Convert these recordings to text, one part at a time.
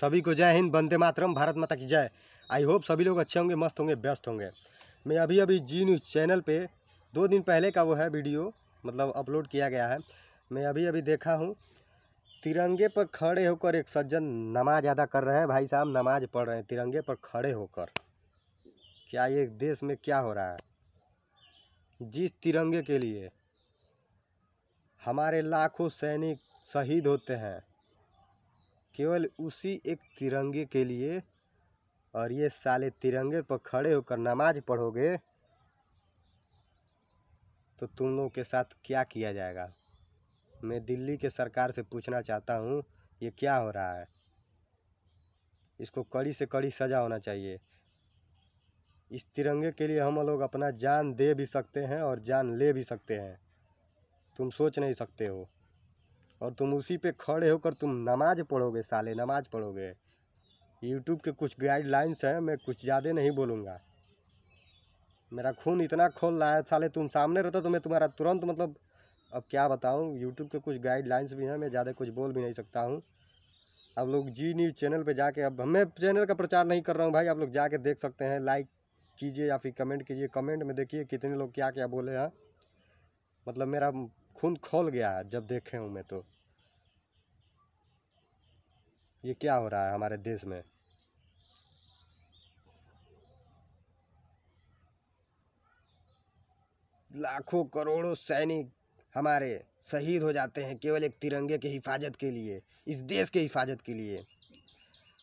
सभी को जय हिंद बंदे मातरम भारत माता की जय आई होप सभी लोग अच्छे होंगे मस्त होंगे व्यस्त होंगे मैं अभी अभी जी न्यूज़ चैनल पे दो दिन पहले का वो है वीडियो मतलब अपलोड किया गया है मैं अभी अभी देखा हूँ तिरंगे पर खड़े होकर एक सज्जन नमाज अदा कर रहे हैं भाई साहब नमाज पढ़ रहे हैं तिरंगे पर खड़े होकर क्या ये देश में क्या हो रहा है जिस तिरंगे के लिए हमारे लाखों सैनिक शहीद होते हैं केवल उसी एक तिरंगे के लिए और ये साले तिरंगे पर खड़े होकर नमाज पढ़ोगे तो तुम लोगों के साथ क्या किया जाएगा मैं दिल्ली के सरकार से पूछना चाहता हूँ ये क्या हो रहा है इसको कड़ी से कड़ी सज़ा होना चाहिए इस तिरंगे के लिए हम लोग अपना जान दे भी सकते हैं और जान ले भी सकते हैं तुम सोच नहीं सकते हो और तुम उसी पे खड़े होकर तुम नमाज पढ़ोगे साले नमाज पढ़ोगे यूट्यूब के कुछ गाइडलाइंस हैं मैं कुछ ज़्यादा नहीं बोलूँगा मेरा खून इतना खोल रहा है साले तुम सामने रहते तो मैं तुम्हारा तुरंत मतलब अब क्या बताऊँ यूट्यूब के कुछ गाइडलाइंस भी हैं मैं ज़्यादा कुछ बोल भी नहीं सकता हूँ अब लोग जी न्यूज़ चैनल पर जाके अब मैं चैनल का प्रचार नहीं कर रहा हूँ भाई आप लोग जाके देख सकते हैं लाइक कीजिए या फिर कमेंट कीजिए कमेंट में देखिए कितने लोग क्या क्या बोले हैं मतलब मेरा खून खोल गया है जब देखे हूँ मैं तो ये क्या हो रहा है हमारे देश में लाखों करोड़ों सैनिक हमारे शहीद हो जाते हैं केवल एक तिरंगे के हिफाजत के लिए इस देश के हिफाजत के लिए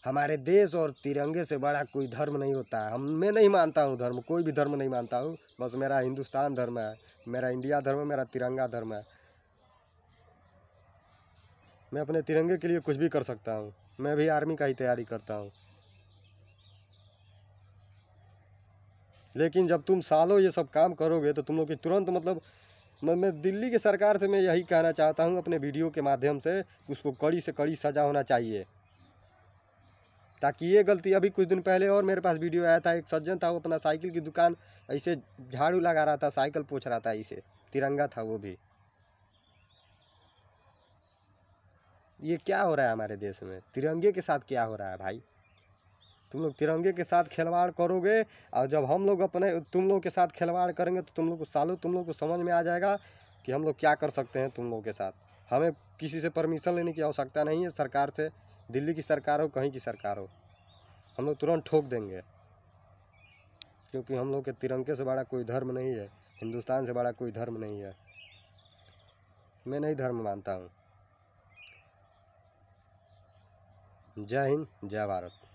हमारे देश और तिरंगे से बड़ा कोई धर्म नहीं होता है हम मैं नहीं मानता हूँ धर्म कोई भी धर्म नहीं मानता हूँ बस मेरा हिंदुस्तान धर्म है मेरा इंडिया धर्म है मेरा तिरंगा धर्म है मैं अपने तिरंगे के लिए कुछ भी कर सकता हूँ मैं भी आर्मी का ही तैयारी करता हूँ लेकिन जब तुम सालों ये सब काम करोगे तो तुम लोग की तुरंत मतलब मैं मैं दिल्ली की सरकार से मैं यही कहना चाहता हूँ अपने वीडियो के माध्यम से उसको कड़ी से कड़ी सजा होना चाहिए ताकि ये गलती अभी कुछ दिन पहले और मेरे पास वीडियो आया था एक सज्जन था वो अपना साइकिल की दुकान ऐसे झाड़ू लगा रहा था साइकिल पोछ रहा था ऐसे तिरंगा था वो भी ये क्या हो रहा है हमारे देश में तिरंगे के साथ क्या हो रहा है भाई तुम लोग तिरंगे के साथ खिलवाड़ करोगे और जब हम लोग अपने तुम लोग के साथ खिलवाड़ करेंगे तो तुम लोग को सालों तुम लोग को समझ में आ जाएगा कि हम लोग क्या कर सकते हैं तुम लोग के साथ हमें किसी से परमिशन लेने की आवश्यकता नहीं है सरकार से दिल्ली की सरकार हो कहीं की सरकार हो हम लोग तुरंत ठोक देंगे क्योंकि हम लोग के तिरंगे से बड़ा कोई धर्म नहीं है हिंदुस्तान से बड़ा कोई धर्म नहीं है मैं नहीं धर्म मानता हूँ जय हिंद जय भारत